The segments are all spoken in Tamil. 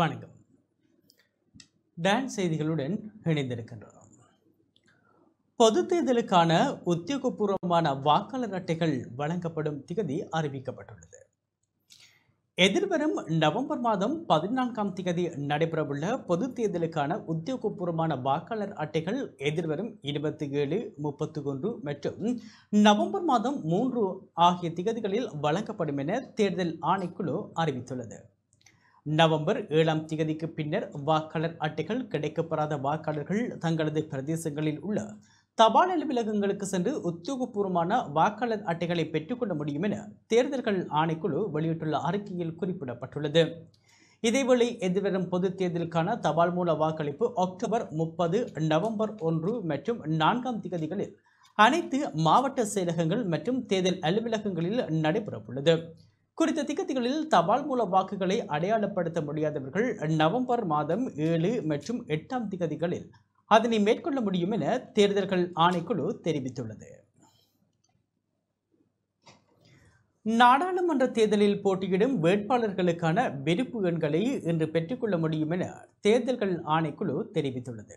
வணக்கம் டான்ஸ் செய்திகளுடன் இணைந்திருக்கின்றோம் பொது தேர்தலுக்கான உத்தியோகபூர்வமான வாக்காளர் அட்டைகள் வழங்கப்படும் திகதி அறிவிக்கப்பட்டுள்ளது எதிர்வரும் நவம்பர் மாதம் பதினான்காம் திகதி நடைபெறவுள்ள பொது தேர்தலுக்கான உத்தியோகபூர்வமான வாக்காளர் அட்டைகள் எதிர்வரும் இருபத்தி ஏழு முப்பத்தி ஒன்று மற்றும் நவம்பர் மாதம் மூன்று ஆகிய திகதிகளில் வழங்கப்படும் என தேர்தல் ஆணைக்குழு அறிவித்துள்ளது நவம்பர் ஏழாம் தேதிக்கு பின்னர் வாக்காளர் அட்டைகள் கிடைக்கப்பெறாத வாக்காளர்கள் தங்களது பிரதேசங்களில் உள்ள தபால் அலுவலகங்களுக்கு சென்று உத்தியோகபூர்வமான வாக்காளர் அட்டைகளை பெற்றுக்கொள்ள முடியும் என தேர்தல்கள் ஆணைக்குழு வெளியிட்டுள்ள அறிக்கையில் குறிப்பிடப்பட்டுள்ளது இதேவேளை எதிர்வரும் பொது தேர்தலுக்கான தபால் மூல வாக்களிப்பு அக்டோபர் முப்பது நவம்பர் ஒன்று மற்றும் நான்காம் திகதிகளில் அனைத்து மாவட்ட செயலகங்கள் மற்றும் தேர்தல் அலுவலகங்களில் நடைபெறவுள்ளது குறித்த திகதிகளில் தபால் மூல வாக்குகளை அடையாளப்படுத்த முடியாதவர்கள் நவம்பர் மாதம் ஏழு மற்றும் எட்டாம் திகதிகளில் அதனை மேற்கொள்ள முடியும் என தேர்தல்கள் ஆணைக்குழு தெரிவித்துள்ளது நாடாளுமன்ற தேர்தலில் போட்டியிடும் வேட்பாளர்களுக்கான விருப்பு எண்களை இன்று பெற்றுக்கொள்ள முடியும் என தேர்தல்கள் ஆணைக்குழு தெரிவித்துள்ளது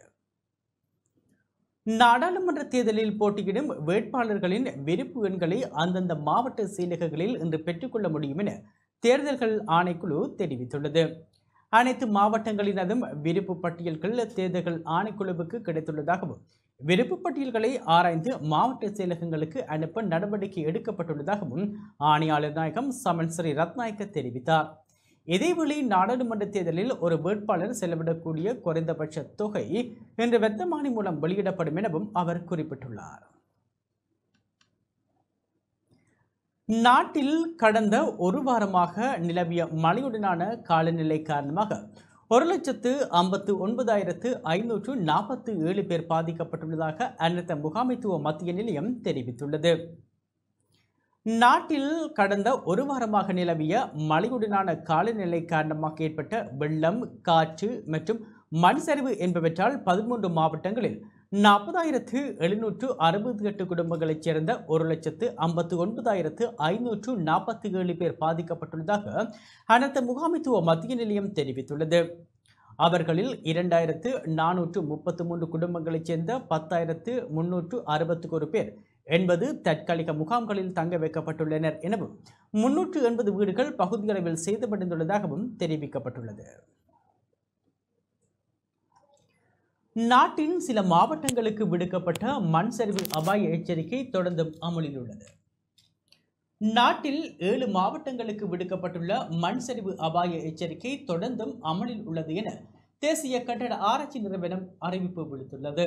நாடாளுமன்ற தேர்தலில் போட்டியிடும் வேட்பாளர்களின் விருப்பு எண்களை அந்தந்த மாவட்ட செயலகங்களில் இன்று பெற்றுக்கொள்ள முடியும் என தேர்தல்கள் ஆணைக்குழு தெரிவித்துள்ளது அனைத்து மாவட்டங்களினதும் விருப்பு பட்டியல்கள் தேர்தல்கள் ஆணைக்குழுவுக்கு கிடைத்துள்ளதாகவும் விருப்பு பட்டியல்களை ஆராய்ந்து மாவட்ட செயலகங்களுக்கு அனுப்ப நடவடிக்கை எடுக்கப்பட்டுள்ளதாகவும் ஆணையாளர் நாயகம் சமன் ஸ்ரீ ரத்நாயக்க தெரிவித்தார் இதேவெளி நாடாளுமன்ற தேர்தலில் ஒரு வேட்பாளர் செலவிடக்கூடிய குறைந்தபட்ச தொகை இன்று வெத்தமானி மூலம் வெளியிடப்படும் எனவும் அவர் குறிப்பிட்டுள்ளார் நாட்டில் கடந்த ஒரு வாரமாக நிலவிய மழையுடனான காலநிலை காரணமாக ஒரு லட்சத்து ஐம்பத்து ஒன்பதாயிரத்து ஐநூற்று நாற்பத்து ஏழு பேர் பாதிக்கப்பட்டுள்ளதாக அன்னத்த முகாமைத்துவ மத்திய நிலையம் தெரிவித்துள்ளது நாட்டில் கடந்த ஒரு வாரமாக நிலவிய மழையுடனான காலநிலை காரணமாக ஏற்பட்ட வெள்ளம் காற்று மற்றும் மண்சரிவு என்பவற்றால் பதிமூன்று மாவட்டங்களில் நாற்பதாயிரத்து எழுநூற்று அறுபத்தி எட்டு குடும்பங்களைச் சேர்ந்த ஒரு லட்சத்து ஐம்பத்து ஒன்பதாயிரத்து ஐநூற்று நாற்பத்தி ஏழு பேர் பாதிக்கப்பட்டுள்ளதாக அனைத்து முகாமைத்துவ மத்திய நிலையம் தெரிவித்துள்ளது அவர்களில் இரண்டாயிரத்து நானூற்று முப்பத்து மூன்று குடும்பங்களைச் சேர்ந்த பத்தாயிரத்து முன்னூற்று அறுபத்துக்கு ஒரு பேர் என்பது தற்காலிக முகாம்களில் தங்க வைக்கப்பட்டுள்ளனர் எனவும் முன்னூற்று எண்பது வீடுகள் பகுதியளவில் சேதமடைந்துள்ளதாகவும் தெரிவிக்கப்பட்டுள்ளது நாட்டின் சில மாவட்டங்களுக்கு விடுக்கப்பட்ட மண் சரிவு அபாய எச்சரிக்கை தொடர்ந்தும் அமலில் உள்ளது நாட்டில் ஏழு மாவட்டங்களுக்கு விடுக்கப்பட்டுள்ள மண் சரிவு அபாய எச்சரிக்கை தொடர்ந்தும் அமலில் உள்ளது என தேசிய கட்டட ஆராய்ச்சி நிறுவனம் அறிவிப்பு விடுத்துள்ளது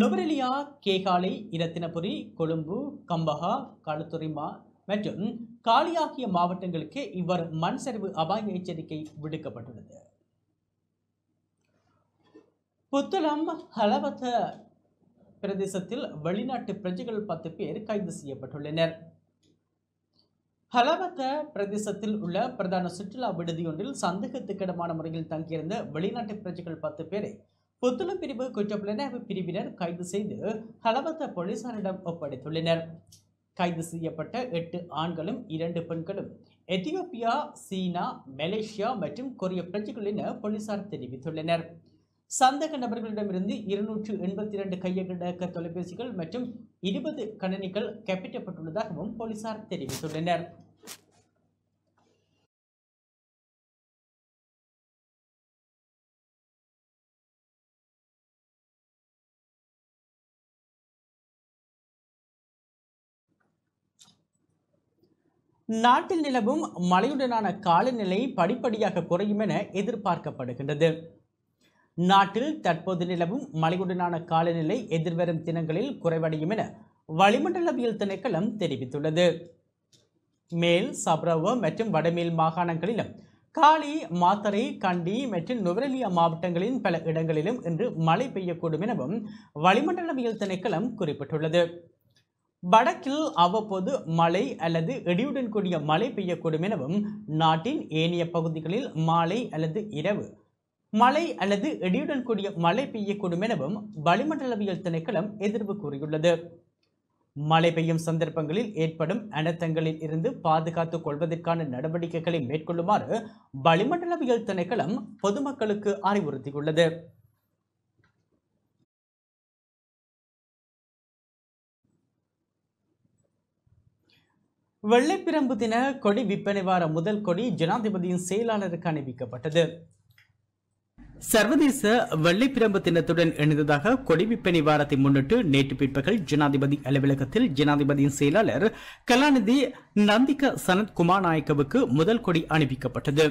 நொவரெலியா கேகாலை இரத்தினபுரி கொழும்பு கம்பஹா களுத்துரிமா மற்றும் காலியாகிய மாவட்டங்களுக்கு இவ்வாறு மண் சரிவு அபாய எச்சரிக்கை விடுக்கப்பட்டுள்ளது புத்தளம் ஹலவத பிரதேசத்தில் வெளிநாட்டு பிரஜைகள் பத்து பேர் கைது செய்யப்பட்டுள்ளனர் ஹலவத பிரதேசத்தில் உள்ள பிரதான சுற்றுலா விடுதியொன்றில் சந்தேகத்துக்கிடமான முறையில் தங்கியிருந்த வெளிநாட்டு பிரஜைகள் பத்து பேரை புத்துளம் பிரிவு குற்றப்புலனாய்வு பிரிவினர் கைது செய்து ஹலவத்த போலீசாரிடம் ஒப்படைத்துள்ளனர் கைது செய்யப்பட்ட எட்டு ஆண்களும் இரண்டு பெண்களும் எத்தியோப்பியா சீனா மலேசியா மற்றும் கொரிய பிரஜைகள் என போலீசார் தெரிவித்துள்ளனர் சந்தக நபர்களிடமிருந்து இருநூற்று எண்பத்தி இரண்டு கையகடக்க தொலைபேசிகள் மற்றும் இருபது கணனிகள் கைப்பற்றப்பட்டுள்ளதாகவும் போலீசார் தெரிவித்துள்ளனர் நாட்டில் நிலவும் மழையுடனான காலநிலை படிப்படியாக குறையும் என எதிர்பார்க்கப்படுகின்றது நாட்டில் தற்போது நிலவும் மழையுடனான காலநிலை எதிர்வரும் தினங்களில் குறைவடையும் என வளிமண்டலவியல் திணைக்களம் தெரிவித்துள்ளது மேல் சப்ரவ மற்றும் வடமேல் மாகாணங்களிலும் காலி மாத்தரை கண்டி மற்றும் நுவரெலியா மாவட்டங்களின் பல இடங்களிலும் இன்று மழை பெய்யக்கூடும் எனவும் வளிமண்டலவியல் திணைக்களம் குறிப்பிட்டுள்ளது வடக்கில் அவ்வப்போது மழை அல்லது இடியுடன் கூடிய மழை பெய்யக்கூடும் எனவும் நாட்டின் ஏனைய பகுதிகளில் மாலை அல்லது இரவு மழை அல்லது இடியுடன் கூடிய மழை பெய்யக்கூடும் எனவும் வளிமண்டலவியல் திணைக்களம் எதிர்வு கூறியுள்ளது மழை பெய்யும் சந்தர்ப்பங்களில் ஏற்படும் அனர்த்தங்களில் இருந்து பாதுகாத்துக் கொள்வதற்கான நடவடிக்கைகளை மேற்கொள்ளுமாறு வளிமண்டலவியல் திணைக்களம் பொதுமக்களுக்கு அறிவுறுத்தியுள்ளது வெள்ளைப்பிரம்பு தின கொடி விற்பனை வார முதல் கொடி ஜனாதிபதியின் செயலாளருக்கு அணிவிக்கப்பட்டது சர்வதேச வெள்ளைப்பிரம்பு தினத்துடன் இணைந்ததாக கொடி விற்பனை வாரத்தை முன்னிட்டு நேற்று பிற்பகல் ஜனாதிபதி அலுவலகத்தில் ஜனாதிபதியின் செயலாளர் கலாநிதி நந்திக சனத் நாயக்கவுக்கு முதல் கொடி அணிவிக்கப்பட்டது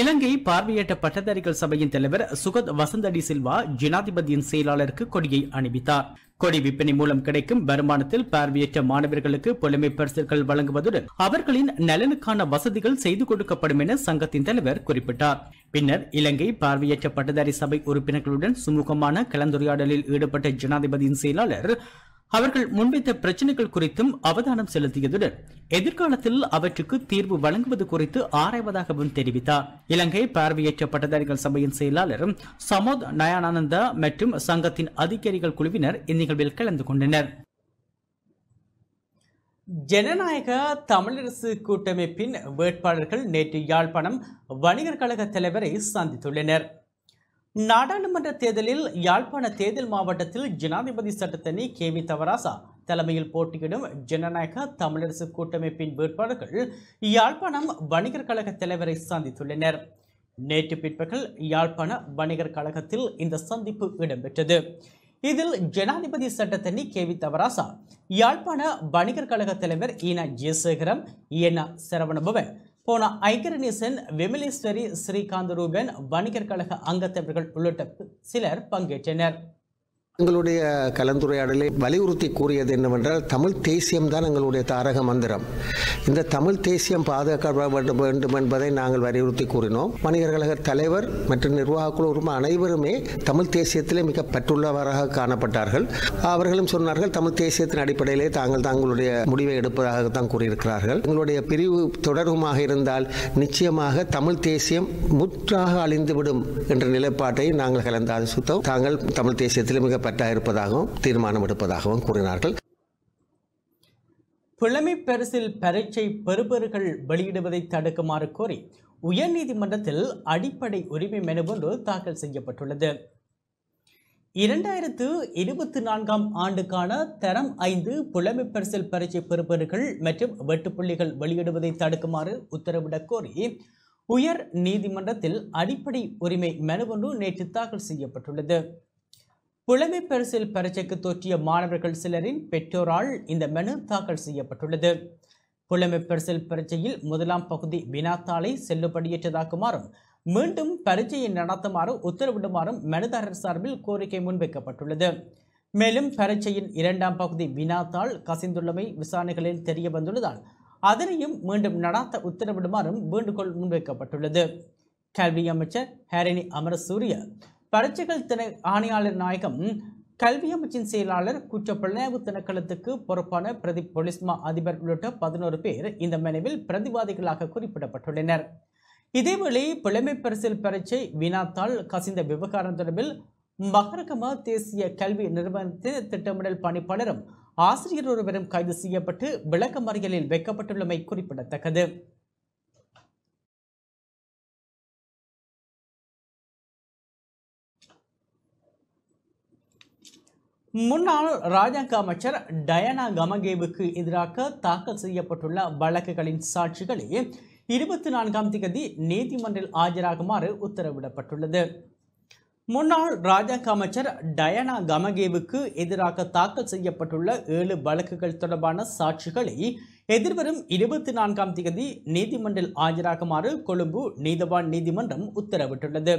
இலங்கை பார்வையற்ற பட்டதாரிகள் சபையின் தலைவர் சுகத் வசந்தடி சில்வா ஜனாதிபதியின் செயலாளருக்கு கொடியை அணிவித்தார் கொடி விற்பனை மூலம் கிடைக்கும் வருமானத்தில் பார்வையற்ற மாணவர்களுக்கு புலமை பரிசுகள் வழங்குவதுடன் அவர்களின் நலனுக்கான வசதிகள் செய்து கொடுக்கப்படும் என சங்கத்தின் தலைவர் குறிப்பிட்டார் பின்னர் இலங்கை பார்வையற்ற பட்டதாரி சபை உறுப்பினர்களுடன் சுமூகமான கலந்துரையாடலில் ஈடுபட்ட ஜனாதிபதியின் செயலாளர் அவர்கள் முன்வைத்த பிரச்சனைகள் குறித்தும் அவதானம் செலுத்தியதுடன் எதிர்காலத்தில் அவற்றுக்கு தீர்வு வழங்குவது குறித்து ஆராய்வதாகவும் தெரிவித்தார் இலங்கை பார்வையற்ற பட்டதாரிகள் சபையின் செயலாளரும் சமோத் நயானந்தா மற்றும் சங்கத்தின் அதிகாரிகள் குழுவினர் இந்நிகழ்வில் கலந்து கொண்டனர் ஜனநாயக தமிழரசு கூட்டமைப்பின் வேட்பாளர்கள் நேற்று யாழ்ப்பாணம் வணிகர் கழக தலைவரை சந்தித்துள்ளனர் நாடாளுமன்ற தேர்தலில் யாழ்ப்பாண தேர்தல் மாவட்டத்தில் ஜனாதிபதி சட்டத்தனி கே வி தவராசா தலைமையில் போட்டியிடும் ஜனநாயக தமிழரசு கூட்டமைப்பின் வேட்பாளர்கள் யாழ்ப்பாணம் வணிகர் கழக தலைவரை சந்தித்துள்ளனர் நேற்று பிற்பகல் யாழ்ப்பாண வணிகர் கழகத்தில் இந்த சந்திப்பு இடம்பெற்றது இதில் ஜனாதிபதி சட்டத்தனி கே வி தவராசா யாழ்ப்பாண வணிகர் கழக தலைவர் ஈனா ஜெயசேகரம் ஈனா சரவணபவன் போன ஐகரணிசன் விமலேஸ்வரி ஸ்ரீகாந்த் ரூபன் வணிகர் கழக அங்கத்தவர்கள் உள்ளிட்ட சிலர் பங்கேற்றனர் எங்களுடைய கலந்துரையாடலை வலியுறுத்தி கூறியது என்னவென்றால் தமிழ் தேசியம் தான் எங்களுடைய தாரக மந்திரம் இந்த தமிழ் தேசியம் பாதுகாக்கப்பட வேண்டும் வேண்டும் என்பதை நாங்கள் வலியுறுத்தி கூறினோம் வணிகர் கழக தலைவர் மற்றும் நிர்வாகக்குழு உரிமை அனைவருமே தமிழ் தேசியத்திலே மிக பற்றுள்ளவராக காணப்பட்டார்கள் அவர்களும் சொன்னார்கள் தமிழ் தேசியத்தின் அடிப்படையிலே தாங்கள் தங்களுடைய முடிவை எடுப்பதாகத்தான் கூறியிருக்கிறார்கள் எங்களுடைய பிரிவு தொடர்புமாக இருந்தால் நிச்சயமாக தமிழ் தேசியம் முற்றாக அழிந்துவிடும் என்ற நிலைப்பாட்டை நாங்கள் சுத்தம் தாங்கள் தமிழ் தேசியத்திலே மிக பெற்றா இருப்பதாகவும் தீர்மானம் எடுப்பதாகவும் கூறினார்கள் பிழமை பரிசில் பரீட்சை பெறுபவர்கள் வெளியிடுவதை தடுக்குமாறு கோரி உயர்நீதிமன்றத்தில் அடிப்படை உரிமை மனு ஒன்று தாக்கல் செய்யப்பட்டுள்ளது இரண்டாயிரத்து இருபத்தி நான்காம் ஆண்டுக்கான தரம் ஐந்து புலமை பரிசல் பரீட்சை பெறுபவர்கள் மற்றும் வெட்டுப்புள்ளிகள் வெளியிடுவதை தடுக்குமாறு உத்தரவிடக் கோரி உயர் நீதிமன்றத்தில் அடிப்படை உரிமை ஒன்று நேற்று தாக்கல் செய்யப்பட்டுள்ளது புலமை பரிசில் பரீட்சைக்கு தோற்றிய மாணவர்கள் சிலரின் பெற்றோரால் இந்த மனு தாக்கல் செய்யப்பட்டுள்ளது புலமை பரிசில் பரீட்சையில் முதலாம் பகுதி வினாத்தாளை செல்லுபடியேற்றதாக்குமாறும் மீண்டும் பரீட்சையை நடத்துமாறு உத்தரவிடுமாறும் மனுதாரர் சார்பில் கோரிக்கை முன்வைக்கப்பட்டுள்ளது மேலும் பரீட்சையின் இரண்டாம் பகுதி வினாத்தாள் கசிந்துள்ளமை விசாரணைகளில் தெரிய வந்துள்ளதால் அதனையும் மீண்டும் நடாத்த உத்தரவிடுமாறும் வேண்டுகோள் முன்வைக்கப்பட்டுள்ளது கல்வி அமைச்சர் ஹரிணி அமரசூரிய பரீட்சைகள் திணை ஆணையாளர் நாயகம் கல்வி அமைச்சின் செயலாளர் குற்ற புலனாய்வு திணைக்களத்துக்கு பொறுப்பான பிரதி பொலிஸ்மா அதிபர் உள்ளிட்ட பதினோரு பேர் இந்த மனுவில் பிரதிவாதிகளாக குறிப்பிடப்பட்டுள்ளனர் இதேவேளை புலமை பரிசில் பரீட்சை வினாத்தால் கசிந்த விவகாரம் தொடர்பில் மகரகமா தேசிய கல்வி நிறுவனத்தின் திட்டமிடல் பணிப்பாளரும் ஆசிரியர் ஒருவரும் கைது செய்யப்பட்டு விளக்கமறியலில் வைக்கப்பட்டுள்ளமை குறிப்பிடத்தக்கது முன்னாள் ராஜாங்க அமைச்சர் டயனா கமகேவுக்கு எதிராக தாக்கல் செய்யப்பட்டுள்ள வழக்குகளின் சாட்சிகளை இருபத்தி நான்காம் திகதி நீதிமன்றில் ஆஜராகுமாறு உத்தரவிடப்பட்டுள்ளது முன்னாள் ராஜாங்க அமைச்சர் டயனா கமகேவுக்கு எதிராக தாக்கல் செய்யப்பட்டுள்ள ஏழு வழக்குகள் தொடர்பான சாட்சிகளை எதிர்வரும் இருபத்தி நான்காம் திகதி நீதிமன்றில் ஆஜராகுமாறு கொழும்பு நீதவான் நீதிமன்றம் உத்தரவிட்டுள்ளது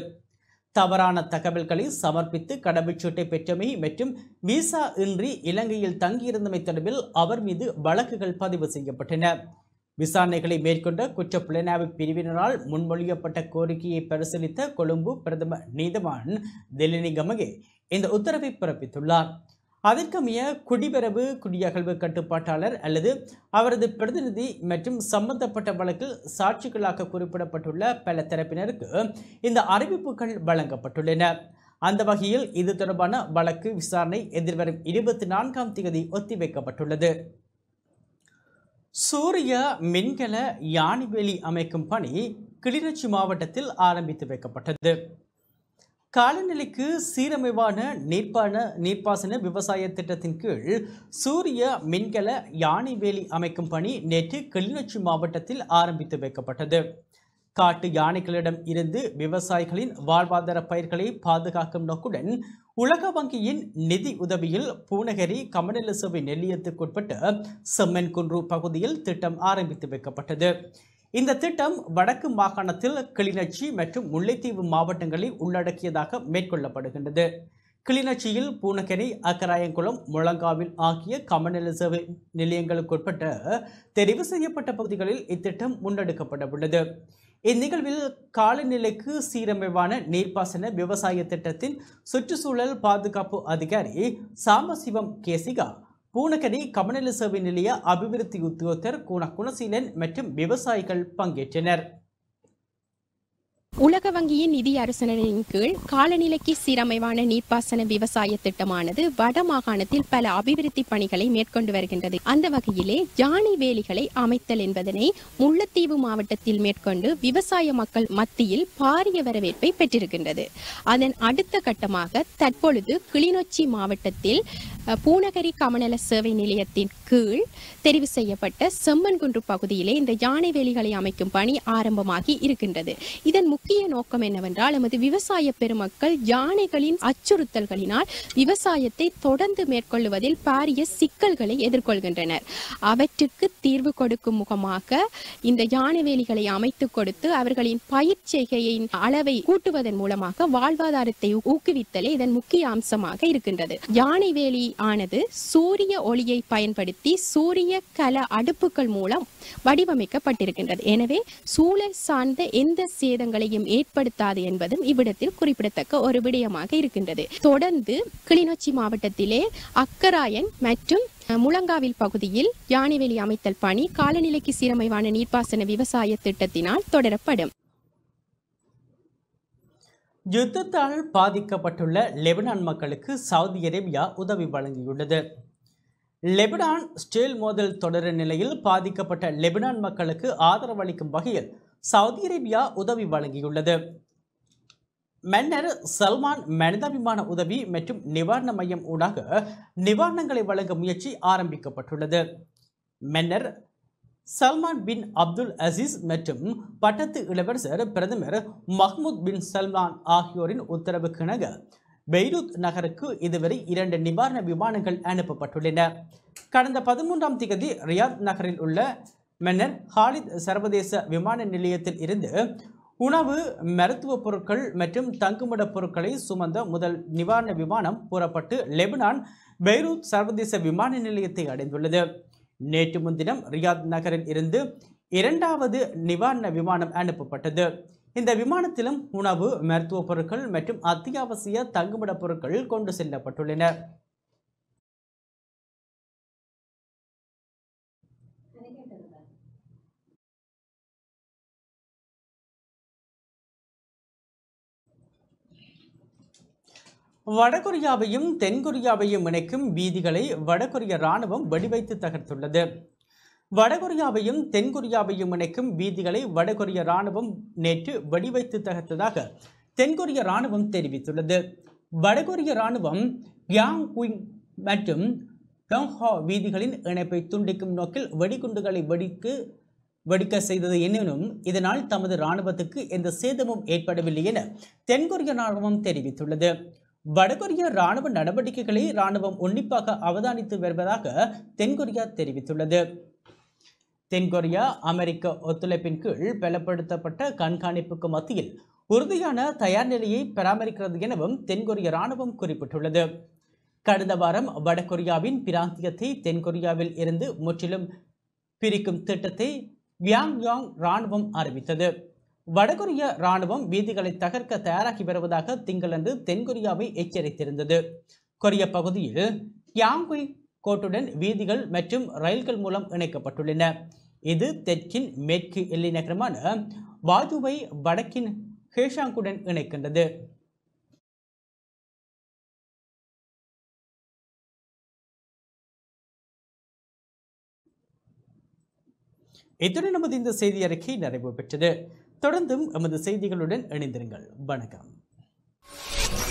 தவறான தகவல்களை சமர்ப்பித்து கடவுச்சீட்டை பெற்றமை மற்றும் விசா இன்றி இலங்கையில் தங்கியிருந்தமை தொடர்பில் அவர் மீது வழக்குகள் பதிவு செய்யப்பட்டன விசாரணைகளை மேற்கொண்ட குற்ற புலனாய்வு பிரிவினரால் முன்மொழியப்பட்ட கோரிக்கையை பரிசீலித்த கொழும்பு பிரதமர் நீதவான் தில்லினி கமகே இந்த உத்தரவை பிறப்பித்துள்ளார் அதற்கமைய குடிபரவு குடியகழ்வு கட்டுப்பாட்டாளர் அல்லது அவரது பிரதிநிதி மற்றும் சம்பந்தப்பட்ட வழக்கில் சாட்சிகளாக குறிப்பிடப்பட்டுள்ள பல தரப்பினருக்கு இந்த அறிவிப்புகள் வழங்கப்பட்டுள்ளன அந்த வகையில் இது தொடர்பான வழக்கு விசாரணை எதிர்வரும் இருபத்தி நான்காம் தேதி ஒத்திவைக்கப்பட்டுள்ளது சூரிய மின்கல யானைவேலி அமைக்கும் பணி கிளிநொச்சி மாவட்டத்தில் ஆரம்பித்து வைக்கப்பட்டது காலநிலைக்கு சீரமைவான நீர்ப்பான நீர்ப்பாசன விவசாய திட்டத்தின் கீழ் சூரிய மின்கல யானை வேலி அமைக்கும் பணி நேற்று கிளிநொச்சி மாவட்டத்தில் ஆரம்பித்து வைக்கப்பட்டது காட்டு யானைகளிடம் இருந்து விவசாயிகளின் வாழ்வாதார பயிர்களை பாதுகாக்கும் நோக்குடன் உலக வங்கியின் நிதி உதவியில் பூனகரி கமநலசபை நெல்லியத்துக்குட்பட்ட செம்மன்குன்று பகுதியில் திட்டம் ஆரம்பித்து வைக்கப்பட்டது இந்த திட்டம் வடக்கு மாகாணத்தில் கிளிநொச்சி மற்றும் முல்லைத்தீவு மாவட்டங்களை உள்ளடக்கியதாக மேற்கொள்ளப்படுகின்றது கிளிநொச்சியில் பூனக்கரை அக்கராயங்குளம் முழங்காவில் ஆகிய கமநல சேவை நிலையங்களுக்குட்பட்ட தெரிவு செய்யப்பட்ட பகுதிகளில் இத்திட்டம் முன்னெடுக்கப்பட உள்ளது இந்நிகழ்வில் காலநிலைக்கு சீரமைவான நீர்ப்பாசன விவசாய திட்டத்தின் சுற்றுச்சூழல் பாதுகாப்பு அதிகாரி சாம்பசிவம் கேசிகா பூனகனி கமநல சேவை நிலைய அபிவிருத்தி உத்தியோகத்தர் குண மற்றும் விவசாயிகள் பங்கேற்றனர் உலக வங்கியின் நிதி அரசனின் கீழ் காலநிலைக்கு சீரமைவான நீர்ப்பாசன விவசாய திட்டமானது வட மாகாணத்தில் பல அபிவிருத்தி பணிகளை மேற்கொண்டு வருகின்றது அந்த வகையிலே யானை வேலிகளை அமைத்தல் என்பதனை முல்லைத்தீவு மாவட்டத்தில் மேற்கொண்டு விவசாய மக்கள் மத்தியில் பாரிய வரவேற்பை பெற்றிருக்கின்றது அதன் அடுத்த கட்டமாக தற்பொழுது கிளிநொச்சி மாவட்டத்தில் பூநகரி கமநல சேவை நிலையத்தின் கீழ் தெரிவு செய்யப்பட்ட செம்மன்குன்று பகுதியிலே இந்த யானை வேலிகளை அமைக்கும் பணி ஆரம்பமாகி இருக்கின்றது இதன் முக்கிய நோக்கம் என்னவென்றால் எமது விவசாய பெருமக்கள் யானைகளின் அச்சுறுத்தல்களினால் விவசாயத்தை தொடர்ந்து மேற்கொள்ளுவதில் பாரிய சிக்கல்களை எதிர்கொள்கின்றனர் அவற்றுக்கு தீர்வு கொடுக்கும் முகமாக இந்த யானை வேலிகளை அமைத்து கொடுத்து அவர்களின் பயிர் செய்கையின் அளவை கூட்டுவதன் மூலமாக வாழ்வாதாரத்தை ஊக்குவித்தலே இதன் முக்கிய அம்சமாக இருக்கின்றது யானை வேலி ஆனது சூரிய ஒளியை பயன்படுத்தி சூரிய கல அடுப்புகள் மூலம் வடிவமைக்கப்பட்டிருக்கின்றது எனவே சூழல் சார்ந்த எந்த சேதங்களை பாதிப்பையும் ஏற்படுத்தாது என்பதும் இவ்விடத்தில் குறிப்பிடத்தக்க ஒரு விடயமாக இருக்கின்றது தொடர்ந்து கிளிநொச்சி மாவட்டத்திலே அக்கராயன் மற்றும் முழங்காவில் பகுதியில் யானைவெளி அமைத்தல் பணி காலநிலைக்கு சீரமைவான நீர்ப்பாசன விவசாய திட்டத்தினால் தொடரப்படும் யுத்தத்தால் பாதிக்கப்பட்டுள்ள லெபனான் மக்களுக்கு சவுதி அரேபியா உதவி வழங்கியுள்ளது லெபனான் ஸ்டேல் மோதல் தொடர நிலையில் பாதிக்கப்பட்ட லெபனான் மக்களுக்கு ஆதரவளிக்கும் வகையில் சவுதி அரேபியா உதவி வழங்கியுள்ளது மன்னர் சல்மான் மனிதாபிமான உதவி மற்றும் நிவாரண மையம் ஊடாக நிவாரணங்களை வழங்க முயற்சி ஆரம்பிக்கப்பட்டுள்ளது மன்னர் சல்மான் பின் அப்துல் அசீஸ் மற்றும் பட்டத்து இளவரசர் பிரதமர் மஹ்மூத் பின் சல்மான் ஆகியோரின் உத்தரவுக்கிணங்க பெய்ரூத் நகருக்கு இதுவரை இரண்டு நிவாரண விமானங்கள் அனுப்பப்பட்டுள்ளன கடந்த பதிமூன்றாம் திகதி ரியாத் நகரில் உள்ள மன்னர் ஹாலித் சர்வதேச விமான நிலையத்தில் இருந்து உணவு மருத்துவ பொருட்கள் மற்றும் தங்குமிட பொருட்களை சுமந்த முதல் நிவாரண விமானம் புறப்பட்டு லெபனான் பெய்ரூத் சர்வதேச விமான நிலையத்தை அடைந்துள்ளது நேற்று முன்தினம் ரியாத் நகரில் இருந்து இரண்டாவது நிவாரண விமானம் அனுப்பப்பட்டது இந்த விமானத்திலும் உணவு மருத்துவ பொருட்கள் மற்றும் அத்தியாவசிய தங்குமிட பொருட்கள் கொண்டு செல்லப்பட்டுள்ளன வடகொரியாவையும் தென்கொரியாவையும் இணைக்கும் வீதிகளை வடகொரிய ராணுவம் வெடிவைத்து தகர்த்துள்ளது வடகொரியாவையும் தென்கொரியாவையும் இணைக்கும் வீதிகளை வடகொரிய ராணுவம் நேற்று வெடிவைத்து தகர்த்ததாக தென்கொரிய ராணுவம் தெரிவித்துள்ளது வடகொரிய ராணுவம் யாங் குயிங் மற்றும் டோங்ஹா வீதிகளின் இணைப்பை துண்டிக்கும் நோக்கில் வெடிகுண்டுகளை வெடிக்கு வெடிக்க செய்தது எனினும் இதனால் தமது ராணுவத்துக்கு எந்த சேதமும் ஏற்படவில்லை என தென்கொரிய ராணுவம் தெரிவித்துள்ளது வடகொரிய ராணுவ நடவடிக்கைகளை ராணுவம் உன்னிப்பாக அவதானித்து வருவதாக தென்கொரியா தெரிவித்துள்ளது தென்கொரியா அமெரிக்க ஒத்துழைப்பின் கீழ் பலப்படுத்தப்பட்ட கண்காணிப்புக்கு மத்தியில் உறுதியான தயார் நிலையை பராமரிக்கிறது எனவும் தென்கொரிய ராணுவம் குறிப்பிட்டுள்ளது கடந்த வாரம் வடகொரியாவின் பிராந்தியத்தை தென்கொரியாவில் இருந்து முற்றிலும் பிரிக்கும் திட்டத்தை வியாங் யாங் ராணுவம் அறிவித்தது வடகொரிய ராணுவம் வீதிகளை தகர்க்க தயாராகி வருவதாக திங்களன்று தென்கொரியாவை எச்சரித்திருந்தது கொரிய பகுதியில் கியாங்குய் கோட்டுடன் வீதிகள் மற்றும் ரயில்கள் மூலம் இணைக்கப்பட்டுள்ளன இது தெற்கின் மேற்கு எல்லை நகரமான வாஜுவை வடக்கின் ஹேஷாங்குடன் இணைக்கின்றது இத்துடன் நமது இந்த செய்தி அறிக்கை நிறைவு பெற்றது தொடர்ந்தும் எமது செய்திகளுடன் இணைந்திருங்கள் வணக்கம்